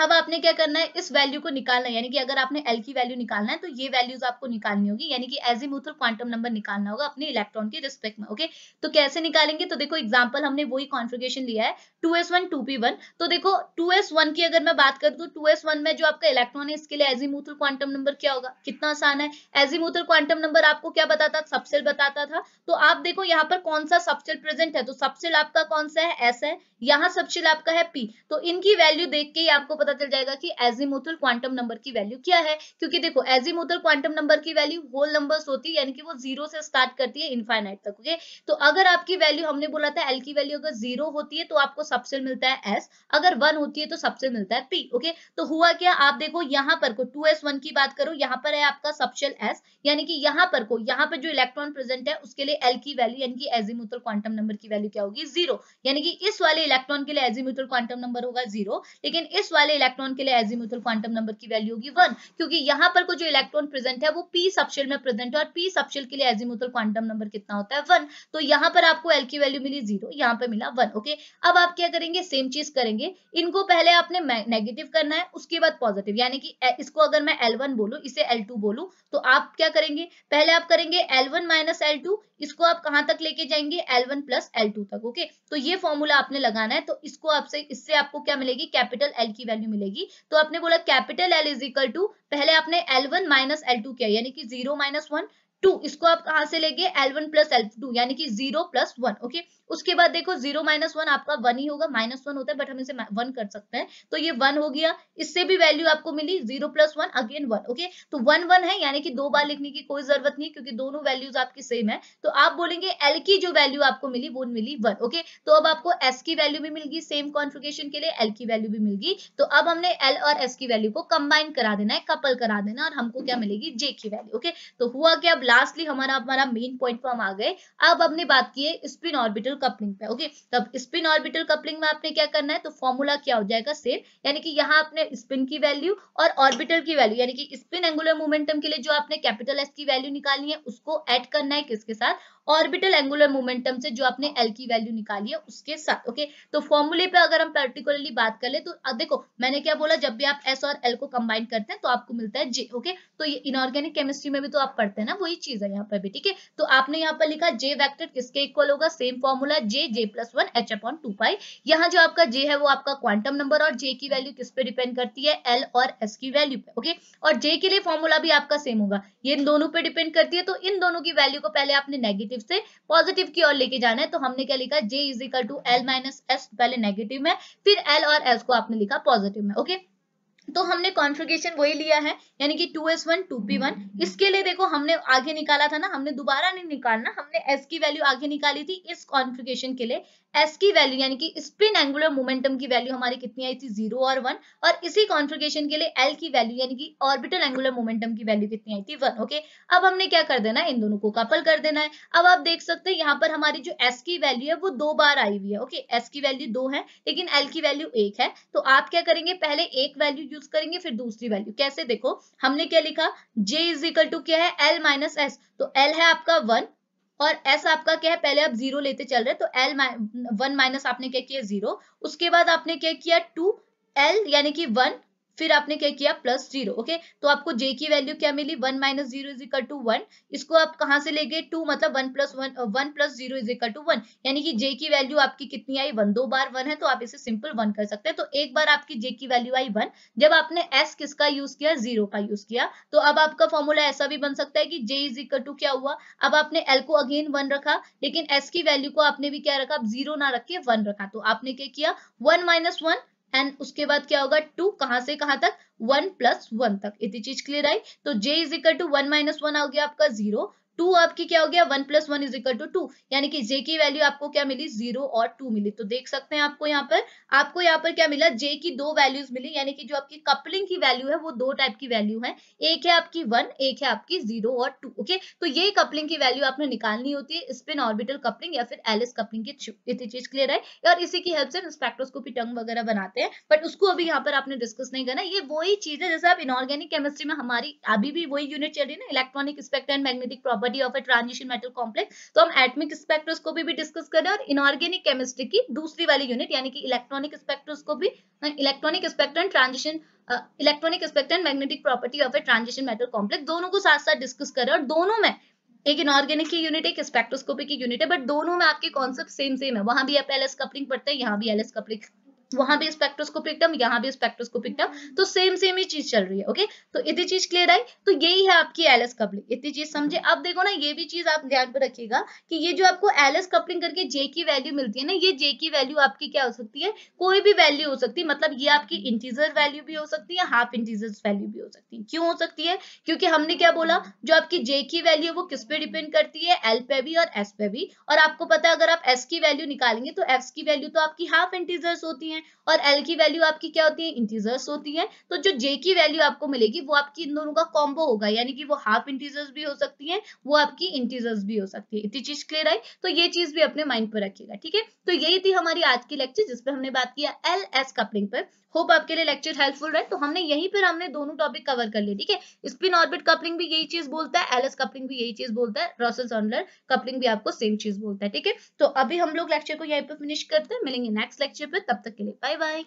अब आपने क्या करना है इस वैल्यू को निकालना है यानी कि अगर आपने एल की वैल्यू निकालना है तो ये वैल्यूज आपको निकालनी होगी यानी कि एज इमोथल क्वांटम नंबर निकालना होगा अपने इलेक्ट्रॉन के रिस्पेक्ट में ओके तो कैसे निकालेंगे तो देखो एग्जाम्पल हमने वही कॉन्फ़िगरेशन लिया है two S one two P one तो देखो टू एस वन की अगर मैं बात करूँ तो टू एस वन में जो आपका इलेक्ट्रॉन है इसके लिए एजिमूथल क्वांटम नंबर क्या होगा कितना आसान है एजिमूथल क्वांटम नंबर आपको क्या बताता सबसेल बताता था तो आप देखो यहाँ पर कौन सा सबसेल प्रेजेंट है तो सबसेल आपका कौन सा है एस है यहाँ सब चिल आपका है पी तो इनकी वैल्यू देख के ही आपको पता चल जाएगा कि एजिमोथल क्वांटम नंबर की वैल्यू क्या है क्योंकि देखो एजिमोथल क्वांटम नंबर की वैल्यू होल नंबर होती है यानी कि वो जीरो से स्टार्ट करती है इनफाइनाइट तक ओके तो अगर आपकी वैल्यू हमने बोला था एल की वैल्यू अगर जीरो होती है तो आपको सबसे मिलता है एस अगर वन होती है तो सबसे मिलता है पी ओके तो हुआ क्या आप देखो यहाँ पर को टू एस वन की बात करो यहाँ पर है आपका सबसे एस यानी कि यहाँ पर को यहाँ पर जो इलेक्ट्रॉन प्रेजेंट है उसके लिए एल की वैल्यू यानी कि एजिमोथल क्वांटम नंबर की वैल्यू क्या होगी जीरो यानी कि इस वाले इलेक्ट्रॉन के लिए एजीम्यूटल क्वांटम नंबर होगा जीरो लेकिन इस वाले इलेक्ट्रॉन के लिए एजीम्यूटल क्वांटम नंबर की वैल्यू होगी वन क्योंकि यहाँ पर को जो इलेक्ट्रॉन प्रेजेंट है वो पी सबशेल में प्रेजेंट है और पी सबशेल के लिए एजीम्यूटल क्वांटम नंबर कितना होता है वन तो यहाँ पर आपको एल की वैल्यू मिली जीरो यहाँ पर मिला वन ओके अब आप क्या करेंगे सेम चीज करेंगे इनको पहले आपने नेगेटिव करना है उसके बाद पॉजिटिव यानी कि इसको अगर मैं एल वन बोलू इसे एल टू बोलू तो आप क्या करेंगे पहले आप करेंगे l one minus l two इसको आप कहां तक लेके जाएंगे L1 वन प्लस एल तक ओके तो ये फॉर्मूला आपने लगाना है तो इसको आपसे इससे आपको क्या मिलेगी कैपिटल L की वैल्यू मिलेगी तो आपने बोला capital L is equal to पहले आपने L1 वन माइनस एल किया यानी कि जीरो माइनस वन टू इसको आप कहा से लेंगे l one plus l two यानी कि जीरो प्लस वन ओके उसके बाद देखो जीरो माइनस वन आपका वन ही होगा माइनस वन होता है बट हम इसे वन कर सकते हैं तो ये वन हो गया इससे भी वैल्यू आपको मिली zero plus one again one okay तो वन वन है यानी कि दो बार लिखने की कोई जरूरत नहीं क्योंकि दोनों वैल्यूज आपकी सेम है तो आप बोलेंगे एल की जो वैल्यू आपको मिली वो मिली वन ओके तो अब आपको एस की वैल्यू भी मिलगी सेम कॉन्फिगेशन के लिए एल की वैल्यू भी मिलगी तो अब हमने एल और एस की वैल्यू को कंबाइन करा देना है कपल करा देना और हमको क्या मिलेगी जे की वैल्यू ओके तो हुआ क्या लास्टली हमारा हमारा मेन पॉइंट पर हम आ गए अब हमने बात की है स्पिन ऑर्बिटल कपलिंग पे ओके तब स्पिन ऑर्बिटल कपलिंग में आपने क्या करना है तो फॉर्मूला क्या हो जाएगा सेम यानी कि यहाँ आपने स्पिन की वैल्यू और ऑर्बिटल की वैल्यू यानी कि स्पिन एंगुलर मोमेंटम के लिए जो आपने कैपिटल एस की वैल्यू निकालनी है उसको एड करना है किसके साथ ऑर्बिटल एंगुलर मोमेंटम से जो आपने एल की वैल्यू निकाली है उसके साथ ओके तो फॉर्मूले पे अगर हम पर्टिकुलरली बात कर ले तो देखो मैंने क्या बोला जब भी आप एस और एल को कंबाइन करते हैं तो आपको मिलता है जे ओके तो ये इनऑर्गेनिक केमिस्ट्री में भी तो आप पढ़ते हैं ना वही चीज है यहाँ पर भी ठीक है तो आपने यहाँ पर लिखा जे वैक्टर किसके इक्वल होगा same formula j j plus one H upon two pi यहाँ जो आपका जे है वो आपका क्वांटम नंबर और जे की वैल्यू किस पे डिपेंड करती है एल और एस की वैल्यू पे ओके और जे के लिए फॉर्मूला भी आपका सेम होगा ये इन दोनों पे डिपेंड करती है तो इन दोनों की वैल्यू को पहले आपने नेगेटिव नेगेटिव से पॉजिटिव की ओर लेके जाना है तो हमने क्या लिखा j is equal to l minus s पहले नेगेटिव में फिर एल और एस को आपने लिखा पॉजिटिव में ओके तो हमने कॉन्फ्रिगेशन वही लिया है यानी कि 2s1 2p1 इसके लिए देखो हमने आगे निकाला था ना हमने दोबारा नहीं निकालना हमने s की वैल्यू आगे निकाली थी इस कॉन्फ्रिगेशन के लिए एस की वैल्यू यानी कि स्पिन एंगुलर मोमेंटम की वैल्यू हमारी कितनी आई थी जीरो और वन और इसी कॉन्फ्रिगेशन के लिए एल की वैल्यू यानी कि ऑर्बिटल एंगुलर मोमेंटम की वैल्यू कितनी आई थी वन ओके अब हमने क्या कर देना है इन दोनों को कपल कर देना है अब आप देख सकते हैं यहाँ पर हमारी जो एस की वैल्यू है वो दो बार आई हुई है ओके एस की वैल्यू दो है लेकिन एल की वैल्यू एक है तो आप क्या करेंगे पहले एक वैल्यू यूज करेंगे फिर दूसरी वैल्यू कैसे देखो हमने क्या लिखा जे इज इक्वल टू क्या है एल माइनस एस तो एल है आपका वन और एस आपका क्या है पहले आप जीरो लेते चल रहे तो एल वन माइनस आपने क्या किया जीरो उसके बाद आपने क्या किया टू एल यानी कि वन फिर आपने क्या किया प्लस जीरो ओके तो आपको जे की वैल्यू क्या मिली one minus zero is equal to one इसको आप कहां से ले गए टू मतलब one plus one one plus zero is equal to one यानी कि जे की वैल्यू आपकी कितनी आई वन दो बार वन है तो आप इसे सिंपल वन कर सकते हैं तो एक बार आपकी जे की वैल्यू आई वन जब आपने एस किसका यूज किया जीरो का यूज किया तो अब आपका फॉर्मूला ऐसा भी बन सकता है कि जे इज इक्वल टू क्या हुआ अब आपने एल को अगेन वन रखा लेकिन एस की वैल्यू को आपने भी क्या रखा जीरो ना रखिए वन रखा तो आपने क्या किया वन माइनस वन एंड उसके बाद क्या होगा टू कहां से कहां तक वन प्लस वन तक इतनी चीज क्लियर आई तो j is equal to one minus one आ गया आपका जीरो टू आपकी क्या हो गया one plus one is equal to two यानी कि जे की वैल्यू आपको क्या मिली जीरो और टू मिली तो देख सकते हैं आपको यहाँ पर आपको यहाँ पर क्या मिला जे की दो वैल्यूज मिली यानी कि जो आपकी कपलिंग की वैल्यू है वो दो टाइप की वैल्यू है एक है आपकी वन एक है आपकी जीरो और टू ओके तो ये कपलिंग की वैल्यू आपने निकालनी होती है स्पिन ऑर्बिटल कपलिंग या फिर एलिस कपलिंग की चीज क्लियर है और इसी की हेल्प से स्पेक्ट्रोस्कोपी टंग वगैरह बनाते हैं बट उसको अभी यहाँ पर आपने डिस्कस नहीं करना ये वही चीज है जैसे आप इनऑर्गेनिक केमिस्ट्री में हमारी अभी भी वही यूनिट चल रही है ना electronic spectra and magnetic property property of a transition metal complex तो हम एटमिक स्पेक्ट्रोस्कोपी भी डिस्कस करें और इनऑर्गेनिक केमिस्ट्री की दूसरी वाली यूनिट यानी कि electronic spectroscopy electronic spectrum transition electronic spectrum magnetic property of a transition metal complex दोनों को साथ साथ डिस्कस करें और दोनों में एक इनऑर्गेनिक की यूनिट एक स्पेक्ट्रोस्कोपी की यूनिट है बट दोनों में आपके कॉन्सेप्ट सेम सेम है वहां भी आप एलएस कपलिंग पढ़ते हैं यहाँ भी एलएस कपलिंग वहां भी स्पेक्ट्रोस्कोपिक टर्म यहाँ भी स्पेक्ट्रोस्कोपिक टर्म तो सेम सेम ही चीज चल रही है ओके तो इतनी चीज क्लियर आई तो यही है आपकी एलएस कपलिंग इतनी चीज समझे अब देखो ना ये भी चीज आप ध्यान पर रखिएगा कि ये जो आपको एलएस कपलिंग करके जे की वैल्यू मिलती है ना ये जे की वैल्यू आपकी क्या हो सकती है कोई भी वैल्यू हो सकती है मतलब ये आपकी इंटीजर वैल्यू भी हो सकती है हाफ इंटीजर वैल्यू भी हो सकती है क्यों हो सकती है क्योंकि हमने क्या बोला जो आपकी जे की वैल्यू है वो किस पे डिपेंड करती है एल पे भी और एस पे भी और आपको पता है अगर आप एस की वैल्यू निकालेंगे तो एस की वैल्यू तो आपकी हाफ इंटीजर्स होती है हैं और एल की वैल्यू आपकी क्या होती है इंटीजर्स होती है तो जो जे की वैल्यू आपको मिलेगी वो आपकी इन दोनों का कॉम्बो होगा यानी कि वो हाफ इंटीजर्स भी हो सकती है वो आपकी इंटीजर्स भी हो सकती है इतनी चीज क्लियर आई तो ये चीज भी अपने माइंड पर रखिएगा ठीक है तो यही थी हमारी आज की लेक्चर जिसपे हमने बात किया एल एस कपलिंग पर होप आपके लिए लेक्चर हेल्पफुल रहे तो हमने यहीं पर हमने दोनों टॉपिक कवर कर लिए ठीक है स्पिन ऑर्बिट कपलिंग भी यही चीज बोलता है एलएस कपलिंग भी यही चीज बोलता है रॉसल सॉन्डलर कपलिंग भी आपको सेम चीज बोलता है ठीक है तो अभी हम लोग लेक्चर को यहीं पर फिनिश करते हैं मिलेंगे नेक्स्ट लेक्चर पर तब तक के Bye bye.